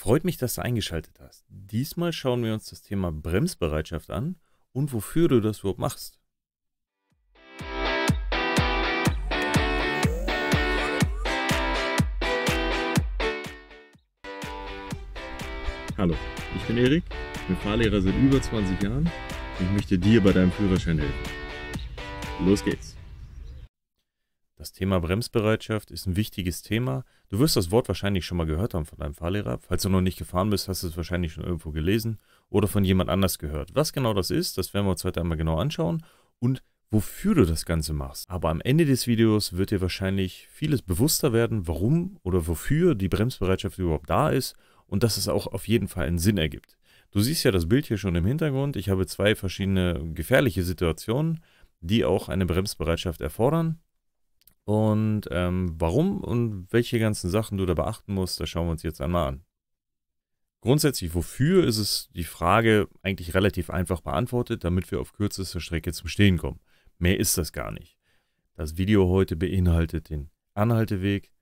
Freut mich, dass du eingeschaltet hast. Diesmal schauen wir uns das Thema Bremsbereitschaft an und wofür du das überhaupt machst. Hallo, ich bin Erik, bin Fahrlehrer seit über 20 Jahren und ich möchte dir bei deinem Führerschein helfen. Los geht's! Das Thema Bremsbereitschaft ist ein wichtiges Thema. Du wirst das Wort wahrscheinlich schon mal gehört haben von deinem Fahrlehrer. Falls du noch nicht gefahren bist, hast du es wahrscheinlich schon irgendwo gelesen oder von jemand anders gehört. Was genau das ist, das werden wir uns heute einmal genau anschauen und wofür du das Ganze machst. Aber am Ende des Videos wird dir wahrscheinlich vieles bewusster werden, warum oder wofür die Bremsbereitschaft überhaupt da ist und dass es auch auf jeden Fall einen Sinn ergibt. Du siehst ja das Bild hier schon im Hintergrund. Ich habe zwei verschiedene gefährliche Situationen, die auch eine Bremsbereitschaft erfordern. Und ähm, warum und welche ganzen Sachen du da beachten musst, das schauen wir uns jetzt einmal an. Grundsätzlich, wofür ist es die Frage eigentlich relativ einfach beantwortet, damit wir auf kürzester Strecke zum Stehen kommen. Mehr ist das gar nicht. Das Video heute beinhaltet den Anhalteweg,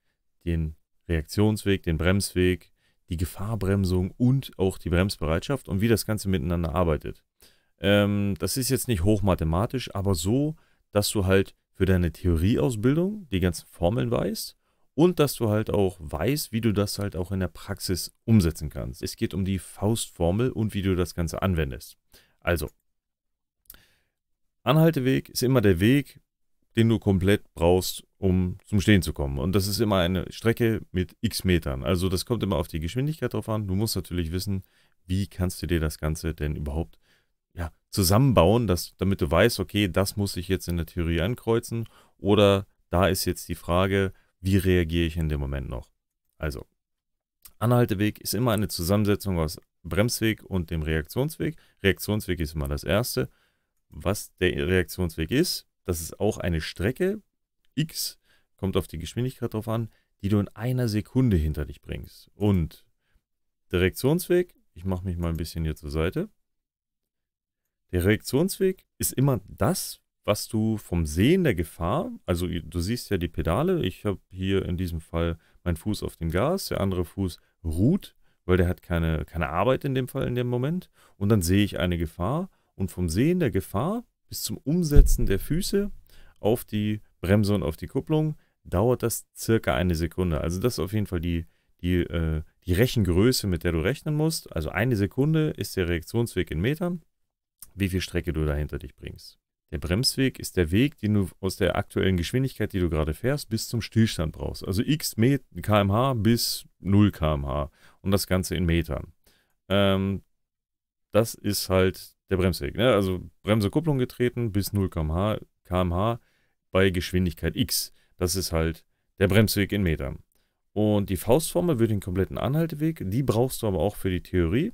den Reaktionsweg, den Bremsweg, die Gefahrbremsung und auch die Bremsbereitschaft und wie das Ganze miteinander arbeitet. Ähm, das ist jetzt nicht hochmathematisch, aber so, dass du halt für deine Theorieausbildung die ganzen Formeln weißt und dass du halt auch weißt, wie du das halt auch in der Praxis umsetzen kannst. Es geht um die Faustformel und wie du das Ganze anwendest. Also, Anhalteweg ist immer der Weg, den du komplett brauchst, um zum Stehen zu kommen. Und das ist immer eine Strecke mit x Metern. Also das kommt immer auf die Geschwindigkeit drauf an. Du musst natürlich wissen, wie kannst du dir das Ganze denn überhaupt ja, zusammenbauen, dass, damit du weißt, okay, das muss ich jetzt in der Theorie ankreuzen oder da ist jetzt die Frage, wie reagiere ich in dem Moment noch? Also, Anhalteweg ist immer eine Zusammensetzung aus Bremsweg und dem Reaktionsweg. Reaktionsweg ist immer das Erste. Was der Reaktionsweg ist, das ist auch eine Strecke, x, kommt auf die Geschwindigkeit drauf an, die du in einer Sekunde hinter dich bringst. Und der Reaktionsweg, ich mache mich mal ein bisschen hier zur Seite, der Reaktionsweg ist immer das, was du vom Sehen der Gefahr, also du siehst ja die Pedale, ich habe hier in diesem Fall meinen Fuß auf dem Gas, der andere Fuß ruht, weil der hat keine, keine Arbeit in dem Fall, in dem Moment. Und dann sehe ich eine Gefahr und vom Sehen der Gefahr bis zum Umsetzen der Füße auf die Bremse und auf die Kupplung dauert das circa eine Sekunde. Also das ist auf jeden Fall die, die, äh, die Rechengröße, mit der du rechnen musst. Also eine Sekunde ist der Reaktionsweg in Metern wie viel Strecke du dahinter dich bringst. Der Bremsweg ist der Weg, den du aus der aktuellen Geschwindigkeit, die du gerade fährst, bis zum Stillstand brauchst. Also x kmh bis 0 kmh und das Ganze in Metern. Ähm, das ist halt der Bremsweg. Ne? Also Bremse, Kupplung getreten bis 0 kmh, kmh bei Geschwindigkeit x. Das ist halt der Bremsweg in Metern. Und die Faustformel wird den kompletten Anhalteweg, die brauchst du aber auch für die Theorie.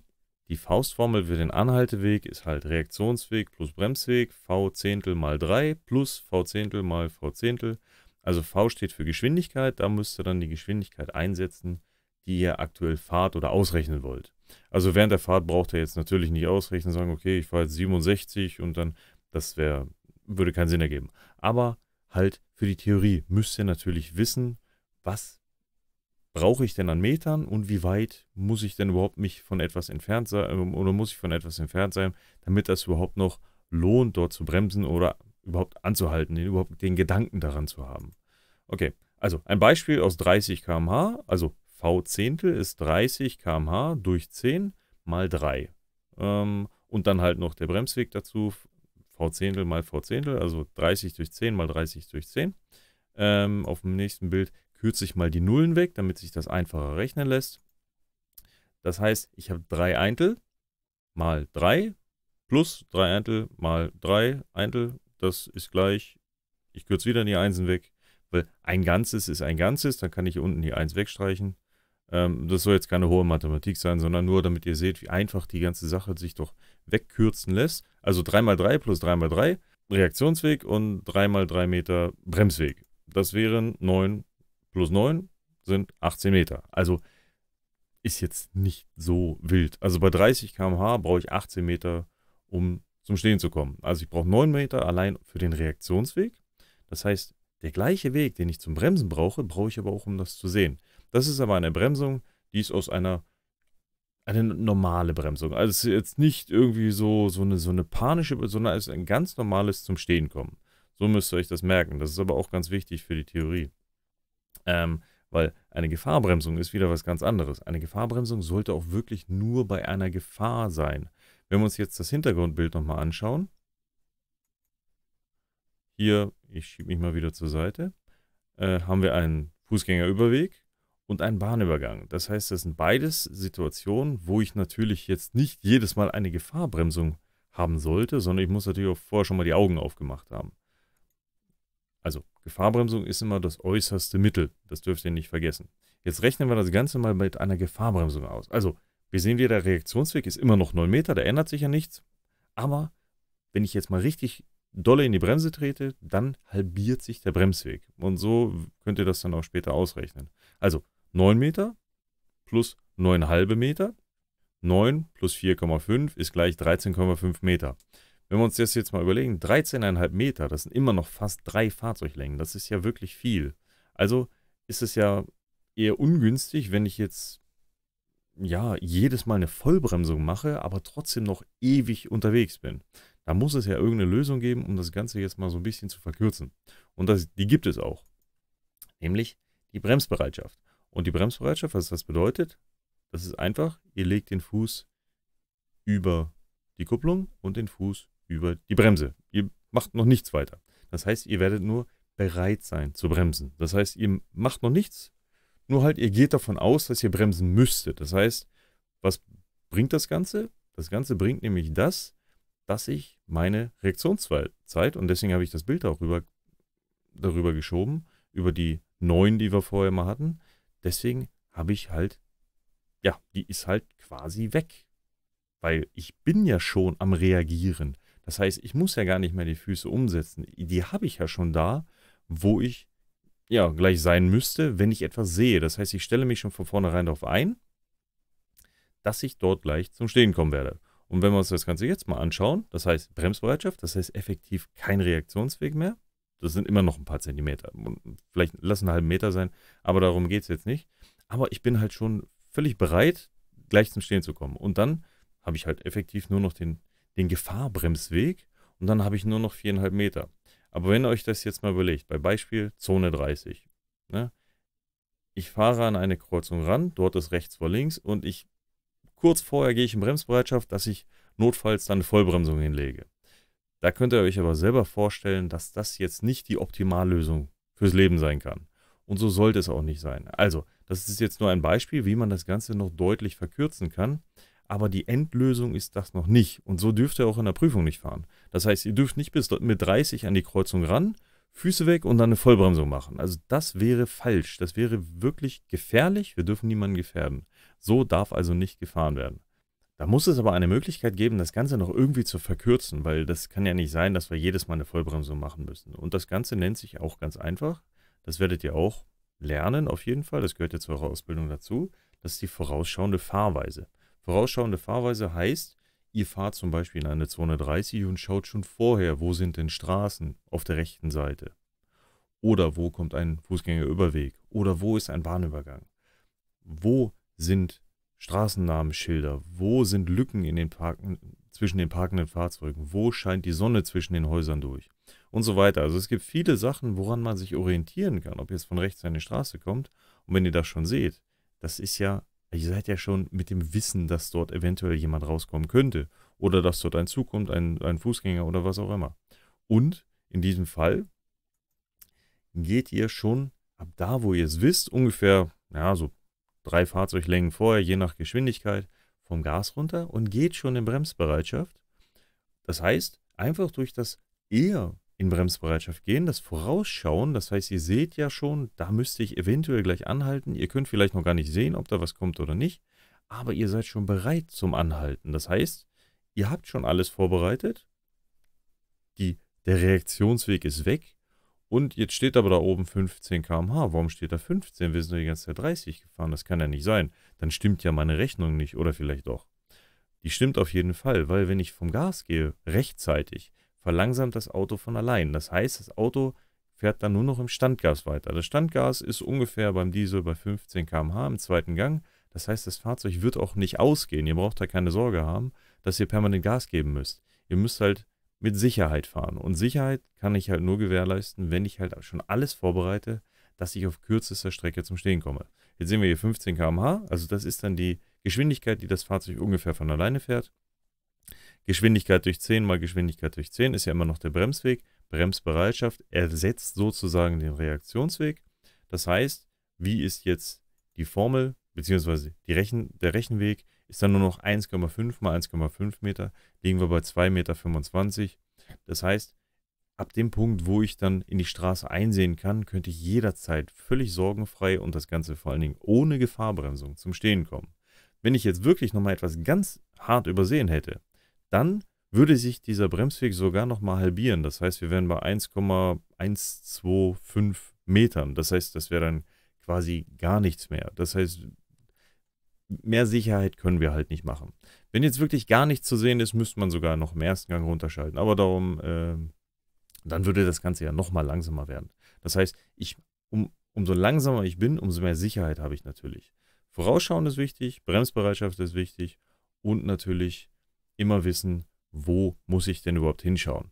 Die Faustformel für den Anhalteweg ist halt Reaktionsweg plus Bremsweg, V Zehntel mal 3 plus V Zehntel mal V Zehntel. Also V steht für Geschwindigkeit, da müsst ihr dann die Geschwindigkeit einsetzen, die ihr aktuell fahrt oder ausrechnen wollt. Also während der Fahrt braucht ihr jetzt natürlich nicht ausrechnen, sagen, okay, ich fahre jetzt 67 und dann, das wäre, würde keinen Sinn ergeben. Aber halt für die Theorie müsst ihr natürlich wissen, was brauche ich denn an Metern und wie weit muss ich denn überhaupt mich von etwas entfernt sein ähm, oder muss ich von etwas entfernt sein, damit das überhaupt noch lohnt, dort zu bremsen oder überhaupt anzuhalten, den, überhaupt den Gedanken daran zu haben. Okay, also ein Beispiel aus 30 km/h, also V-Zehntel ist 30 km/h durch 10 mal 3. Ähm, und dann halt noch der Bremsweg dazu, V-Zehntel mal V-Zehntel, also 30 durch 10 mal 30 durch 10. Ähm, auf dem nächsten Bild kürze ich mal die Nullen weg, damit sich das einfacher rechnen lässt. Das heißt, ich habe 3 Eintel mal 3 plus 3 Eintel mal 3 Eintel. Das ist gleich, ich kürze wieder die Einsen weg, weil ein Ganzes ist ein Ganzes. Dann kann ich hier unten die 1 wegstreichen. Ähm, das soll jetzt keine hohe Mathematik sein, sondern nur, damit ihr seht, wie einfach die ganze Sache sich doch wegkürzen lässt. Also 3 mal 3 plus 3 mal 3 Reaktionsweg und 3 mal 3 Meter Bremsweg. Das wären 9 plus 9 sind 18 Meter. Also ist jetzt nicht so wild. Also bei 30 km/h brauche ich 18 Meter, um zum Stehen zu kommen. Also ich brauche 9 Meter allein für den Reaktionsweg. Das heißt, der gleiche Weg, den ich zum Bremsen brauche, brauche ich aber auch, um das zu sehen. Das ist aber eine Bremsung, die ist aus einer eine normale Bremsung. Also es ist jetzt nicht irgendwie so, so, eine, so eine panische, sondern es ist ein ganz normales zum Stehen kommen. So müsst ihr euch das merken. Das ist aber auch ganz wichtig für die Theorie. Ähm, weil eine Gefahrbremsung ist wieder was ganz anderes. Eine Gefahrbremsung sollte auch wirklich nur bei einer Gefahr sein. Wenn wir uns jetzt das Hintergrundbild nochmal anschauen. Hier, ich schiebe mich mal wieder zur Seite, äh, haben wir einen Fußgängerüberweg und einen Bahnübergang. Das heißt, das sind beides Situationen, wo ich natürlich jetzt nicht jedes Mal eine Gefahrbremsung haben sollte, sondern ich muss natürlich auch vorher schon mal die Augen aufgemacht haben. Also Gefahrbremsung ist immer das äußerste Mittel. Das dürft ihr nicht vergessen. Jetzt rechnen wir das Ganze mal mit einer Gefahrbremsung aus. Also, wir sehen wieder, der Reaktionsweg ist immer noch 9 Meter, da ändert sich ja nichts. Aber wenn ich jetzt mal richtig dolle in die Bremse trete, dann halbiert sich der Bremsweg. Und so könnt ihr das dann auch später ausrechnen. Also 9 Meter plus 9,5 Meter. 9 plus 4,5 ist gleich 13,5 Meter. Wenn wir uns das jetzt mal überlegen, 13,5 Meter, das sind immer noch fast drei Fahrzeuglängen. Das ist ja wirklich viel. Also ist es ja eher ungünstig, wenn ich jetzt ja jedes Mal eine Vollbremsung mache, aber trotzdem noch ewig unterwegs bin. Da muss es ja irgendeine Lösung geben, um das Ganze jetzt mal so ein bisschen zu verkürzen. Und das, die gibt es auch. Nämlich die Bremsbereitschaft. Und die Bremsbereitschaft, was das bedeutet, das ist einfach, ihr legt den Fuß über die Kupplung und den Fuß über die Bremse. Ihr macht noch nichts weiter. Das heißt, ihr werdet nur bereit sein zu bremsen. Das heißt, ihr macht noch nichts, nur halt, ihr geht davon aus, dass ihr bremsen müsstet. Das heißt, was bringt das Ganze? Das Ganze bringt nämlich das, dass ich meine Reaktionszeit, und deswegen habe ich das Bild darüber, darüber geschoben, über die neun, die wir vorher mal hatten, deswegen habe ich halt, ja, die ist halt quasi weg. Weil ich bin ja schon am Reagieren. Das heißt, ich muss ja gar nicht mehr die Füße umsetzen. Die habe ich ja schon da, wo ich ja gleich sein müsste, wenn ich etwas sehe. Das heißt, ich stelle mich schon von vornherein darauf ein, dass ich dort gleich zum Stehen kommen werde. Und wenn wir uns das Ganze jetzt mal anschauen, das heißt Bremsbereitschaft, das heißt effektiv kein Reaktionsweg mehr. Das sind immer noch ein paar Zentimeter. Vielleicht lassen einen halben Meter sein, aber darum geht es jetzt nicht. Aber ich bin halt schon völlig bereit, gleich zum Stehen zu kommen. Und dann habe ich halt effektiv nur noch den den Gefahrbremsweg und dann habe ich nur noch viereinhalb Meter. Aber wenn ihr euch das jetzt mal überlegt, bei Beispiel Zone 30, ne? ich fahre an eine Kreuzung ran, dort ist rechts vor links und ich kurz vorher gehe ich in Bremsbereitschaft, dass ich notfalls dann eine Vollbremsung hinlege. Da könnt ihr euch aber selber vorstellen, dass das jetzt nicht die Optimallösung fürs Leben sein kann. Und so sollte es auch nicht sein. Also, das ist jetzt nur ein Beispiel, wie man das Ganze noch deutlich verkürzen kann aber die Endlösung ist das noch nicht. Und so dürft ihr auch in der Prüfung nicht fahren. Das heißt, ihr dürft nicht bis mit 30 an die Kreuzung ran, Füße weg und dann eine Vollbremsung machen. Also das wäre falsch. Das wäre wirklich gefährlich. Wir dürfen niemanden gefährden. So darf also nicht gefahren werden. Da muss es aber eine Möglichkeit geben, das Ganze noch irgendwie zu verkürzen, weil das kann ja nicht sein, dass wir jedes Mal eine Vollbremsung machen müssen. Und das Ganze nennt sich auch ganz einfach. Das werdet ihr auch lernen, auf jeden Fall. Das gehört jetzt zu eurer Ausbildung dazu. Das ist die vorausschauende Fahrweise. Vorausschauende Fahrweise heißt, ihr fahrt zum Beispiel in eine 230 und schaut schon vorher, wo sind denn Straßen auf der rechten Seite. Oder wo kommt ein Fußgängerüberweg? Oder wo ist ein Bahnübergang? Wo sind Straßennamenschilder? Wo sind Lücken in den Parken, zwischen den parkenden Fahrzeugen? Wo scheint die Sonne zwischen den Häusern durch? Und so weiter. Also es gibt viele Sachen, woran man sich orientieren kann, ob jetzt von rechts eine Straße kommt. Und wenn ihr das schon seht, das ist ja Ihr seid ja schon mit dem Wissen, dass dort eventuell jemand rauskommen könnte. Oder dass dort ein Zug kommt, ein, ein Fußgänger oder was auch immer. Und in diesem Fall geht ihr schon ab da, wo ihr es wisst, ungefähr ja, so drei Fahrzeuglängen vorher, je nach Geschwindigkeit, vom Gas runter und geht schon in Bremsbereitschaft. Das heißt, einfach durch das eher in Bremsbereitschaft gehen. Das Vorausschauen, das heißt, ihr seht ja schon, da müsste ich eventuell gleich anhalten. Ihr könnt vielleicht noch gar nicht sehen, ob da was kommt oder nicht, aber ihr seid schon bereit zum Anhalten. Das heißt, ihr habt schon alles vorbereitet. Die, der Reaktionsweg ist weg. Und jetzt steht aber da oben 15 km/h. Warum steht da 15? Wir sind doch die ganze Zeit 30 gefahren. Das kann ja nicht sein. Dann stimmt ja meine Rechnung nicht oder vielleicht doch. Die stimmt auf jeden Fall, weil wenn ich vom Gas gehe, rechtzeitig, verlangsamt das Auto von allein. Das heißt, das Auto fährt dann nur noch im Standgas weiter. Das Standgas ist ungefähr beim Diesel bei 15 km/h im zweiten Gang. Das heißt, das Fahrzeug wird auch nicht ausgehen. Ihr braucht da keine Sorge haben, dass ihr permanent Gas geben müsst. Ihr müsst halt mit Sicherheit fahren. Und Sicherheit kann ich halt nur gewährleisten, wenn ich halt schon alles vorbereite, dass ich auf kürzester Strecke zum Stehen komme. Jetzt sehen wir hier 15 km/h, also das ist dann die Geschwindigkeit, die das Fahrzeug ungefähr von alleine fährt. Geschwindigkeit durch 10 mal Geschwindigkeit durch 10 ist ja immer noch der Bremsweg. Bremsbereitschaft ersetzt sozusagen den Reaktionsweg. Das heißt, wie ist jetzt die Formel, beziehungsweise Rechen, der Rechenweg ist dann nur noch 1,5 mal 1,5 Meter, liegen wir bei 2,25 Meter. Das heißt, ab dem Punkt, wo ich dann in die Straße einsehen kann, könnte ich jederzeit völlig sorgenfrei und das Ganze vor allen Dingen ohne Gefahrbremsung zum Stehen kommen. Wenn ich jetzt wirklich nochmal etwas ganz hart übersehen hätte, dann würde sich dieser Bremsweg sogar nochmal halbieren. Das heißt, wir wären bei 1,125 Metern. Das heißt, das wäre dann quasi gar nichts mehr. Das heißt, mehr Sicherheit können wir halt nicht machen. Wenn jetzt wirklich gar nichts zu sehen ist, müsste man sogar noch im ersten Gang runterschalten. Aber darum, äh, dann würde das Ganze ja nochmal langsamer werden. Das heißt, ich, um, umso langsamer ich bin, umso mehr Sicherheit habe ich natürlich. Vorausschauen ist wichtig, Bremsbereitschaft ist wichtig und natürlich immer wissen, wo muss ich denn überhaupt hinschauen.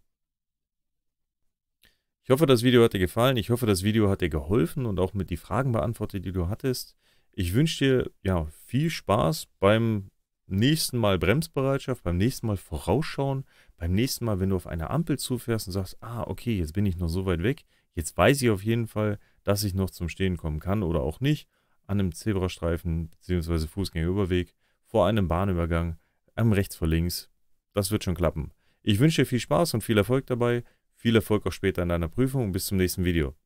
Ich hoffe, das Video hat dir gefallen. Ich hoffe, das Video hat dir geholfen und auch mit die Fragen beantwortet, die du hattest. Ich wünsche dir ja, viel Spaß beim nächsten Mal Bremsbereitschaft, beim nächsten Mal Vorausschauen, beim nächsten Mal, wenn du auf eine Ampel zufährst und sagst, ah, okay, jetzt bin ich noch so weit weg, jetzt weiß ich auf jeden Fall, dass ich noch zum Stehen kommen kann oder auch nicht, an einem Zebrastreifen bzw. Fußgängerüberweg, vor einem Bahnübergang, ähm, rechts vor links. Das wird schon klappen. Ich wünsche dir viel Spaß und viel Erfolg dabei. Viel Erfolg auch später in deiner Prüfung und bis zum nächsten Video.